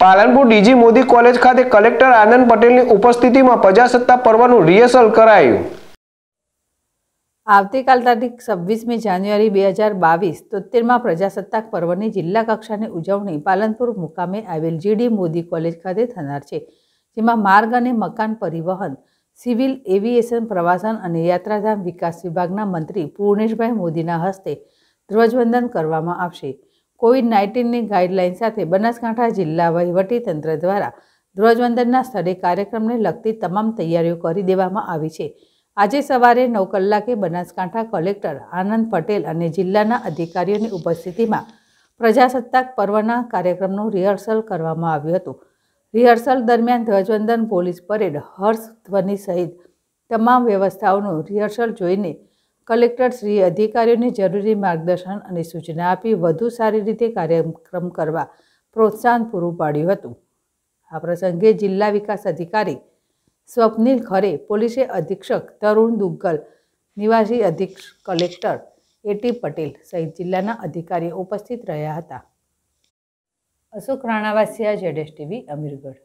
Palanpur DG Modi college ખાતે collector Anand પટેલની ઉપસ્થિતિમાં પ્રજાસત્તા પર્વનું રિહર્સલ કરાયું આવતીકાલ તારીખ છવ્વીસમી જાન્યુઆરી બે હજાર બાવીસ તોતેરમાં પ્રજાસત્તાક પર્વની જિલ્લા કક્ષાની ઉજવણી પાલનપુર મુકામે આવેલ જીડી મોદી કોલેજ ખાતે થનાર છે જેમાં માર્ગ અને મકાન પરિવહન સિવિલ એવિએશન પ્રવાસન અને યાત્રાધામ વિકાસ વિભાગના મંત્રી પૂર્ણેશભાઈ મોદીના હસ્તે ધ્વજવંદન કરવામાં આવશે કોવિડ નાઇન્ટીનની ગાઈડલાઇન સાથે બનાસકાંઠા જિલ્લા વહીવટીતંત્ર દ્વારા ધ્વજવંદનના સ્થળે કાર્યક્રમને લગતી તમામ તૈયારીઓ કરી દેવામાં આવી છે આજે સવારે નવ કલાકે બનાસકાંઠા કલેક્ટર આનંદ પટેલ અને જિલ્લાના અધિકારીઓની ઉપસ્થિતિમાં પ્રજાસત્તાક પર્વના કાર્યક્રમનું રિહર્સલ કરવામાં આવ્યું હતું રિહર્સલ દરમિયાન ધ્વજવંદન પોલીસ પરેડ હર્ષ ધ્વનિ સહિત તમામ વ્યવસ્થાઓનું રિહર્સલ જોઈને કલેક્ટરશ્રીએ અધિકારીઓને જરૂરી માર્ગદર્શન અને સૂચના આપી વધુ સારી રીતે કાર્યક્રમ કરવા પ્રોત્સાહન પૂરું પાડ્યું હતું આ પ્રસંગે જિલ્લા વિકાસ અધિકારી સ્વપ્નિલ ખરે પોલીસે અધિક્ષક તરુણ દુગ્ગલ નિવાસી અધિક્ષ કલેક્ટર એટી પટેલ સહિત જિલ્લાના અધિકારીઓ ઉપસ્થિત રહ્યા હતા અશોક રાણાવાસિયા જેડેશ ટીવી અમીરગઢ